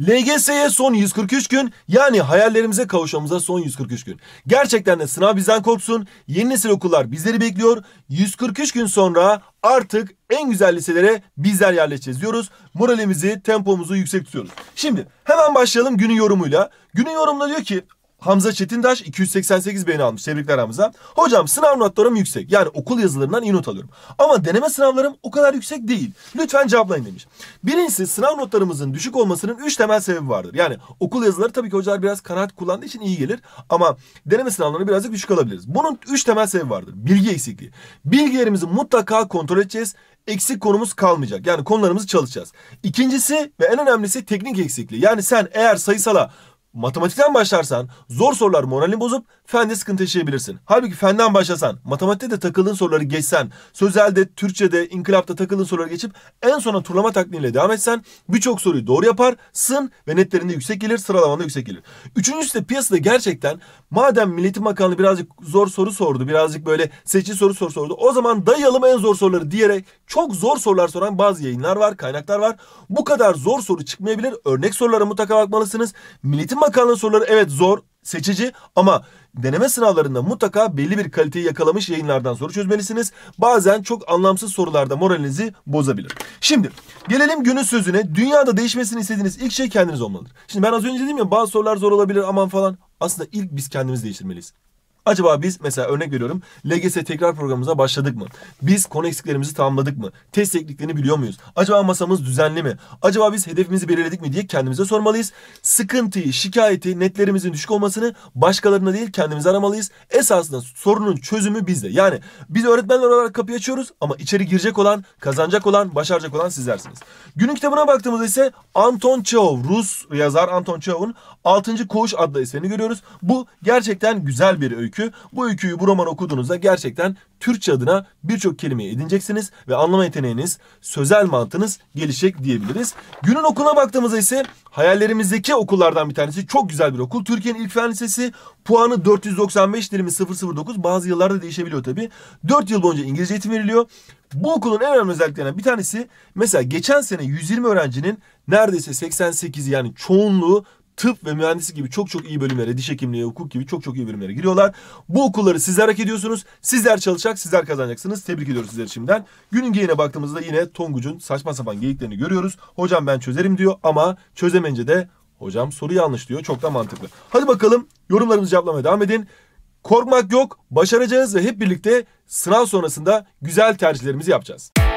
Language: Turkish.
LGS'ye son 143 gün yani hayallerimize kavuşmamıza son 143 gün. Gerçekten de sınav bizden korksun. Yeni nesil okullar bizleri bekliyor. 143 gün sonra artık en güzel liselere bizler yerleşeceğiz diyoruz. Moralimizi, tempomuzu yüksek tutuyoruz. Şimdi hemen başlayalım günün yorumuyla. Günün yorumunda diyor ki Hamza Çetindaş 288 beğeni almış. Tebrikler Hamza. Hocam sınav notlarım yüksek. Yani okul yazılarından iyi not alıyorum. Ama deneme sınavlarım o kadar yüksek değil. Lütfen cevaplayın demiş. Birincisi sınav notlarımızın düşük olmasının 3 temel sebebi vardır. Yani okul yazıları tabii ki hocalar biraz kanaat kullandığı için iyi gelir. Ama deneme sınavlarını birazcık düşük alabiliriz. Bunun 3 temel sebebi vardır. Bilgi eksikliği. Bilgilerimizi mutlaka kontrol edeceğiz eksik konumuz kalmayacak. Yani konularımızı çalışacağız. İkincisi ve en önemlisi teknik eksikliği. Yani sen eğer sayısala matematikten başlarsan zor sorular moralini bozup fende sıkıntı yaşayabilirsin. Halbuki fenden başlasan, matematikte de takıldığın soruları geçsen, sözelde, Türkçe'de, inkılapta takıldığın soruları geçip en sona turlama takniğiyle devam etsen birçok soruyu doğru yapar, sın ve netlerinde yüksek gelir, sıralamanda yüksek gelir. Üçüncüsü de piyasada gerçekten madem Milletin Bakanlığı birazcık zor soru sordu, birazcık böyle seçici soru soru sordu. O zaman dayalım en zor soruları diyerek çok zor sorular soran bazı yayınlar var, kaynaklar var. Bu kadar zor soru çıkmayabilir. Örnek sorulara mutlaka bakmalısınız. Milletin makalın soruları evet zor, seçici ama deneme sınavlarında mutlaka belli bir kaliteyi yakalamış yayınlardan soru çözmelisiniz. Bazen çok anlamsız sorularda moralinizi bozabilir. Şimdi gelelim günün sözüne. Dünyada değişmesini istediğiniz ilk şey kendiniz olmalıdır. Şimdi ben az önce dedim ya bazı sorular zor olabilir aman falan. Aslında ilk biz kendimizi değiştirmeliyiz. Acaba biz mesela örnek veriyorum LGS tekrar programımıza başladık mı? Biz konu eksiklerimizi tamamladık mı? Test eksiklerini biliyor muyuz? Acaba masamız düzenli mi? Acaba biz hedefimizi belirledik mi diye kendimize sormalıyız. Sıkıntıyı, şikayeti, netlerimizin düşük olmasını başkalarına değil kendimize aramalıyız. Esasında sorunun çözümü bizde. Yani biz öğretmenler olarak kapıyı açıyoruz ama içeri girecek olan, kazanacak olan, başaracak olan sizlersiniz. Günün kitabına baktığımızda ise Anton Çehov, Rus yazar Anton Çehov'un 6. Koğuş adlı eserini görüyoruz. Bu gerçekten güzel bir öykü öykü. Bu öyküyü bu roman okuduğunuzda gerçekten Türkçe adına birçok kelimeyi edineceksiniz ve anlama yeteneğiniz, sözel mantığınız gelişecek diyebiliriz. Günün okula baktığımızda ise hayallerimizdeki okullardan bir tanesi çok güzel bir okul. Türkiye'nin ilk fen lisesi puanı 495 dilimi 009 bazı yıllarda değişebiliyor tabi. 4 yıl boyunca İngilizce eğitim veriliyor. Bu okulun en önemli özelliklerinden bir tanesi mesela geçen sene 120 öğrencinin neredeyse 88 yani çoğunluğu tıp ve mühendislik gibi çok çok iyi bölümlere, diş hekimliği, hukuk gibi çok çok iyi bölümlere giriyorlar. Bu okulları sizler hak ediyorsunuz. Sizler çalışacak, sizler kazanacaksınız. Tebrik ediyoruz sizleri şimdiden. Günün geyine baktığımızda yine Tonguç'un saçma sapan geyiklerini görüyoruz. Hocam ben çözerim diyor ama çözemeyince de hocam soru yanlış diyor. Çok da mantıklı. Hadi bakalım yorumlarınızı cevaplamaya devam edin. Korkmak yok, başaracağız ve hep birlikte sınav sonrasında güzel tercihlerimizi yapacağız.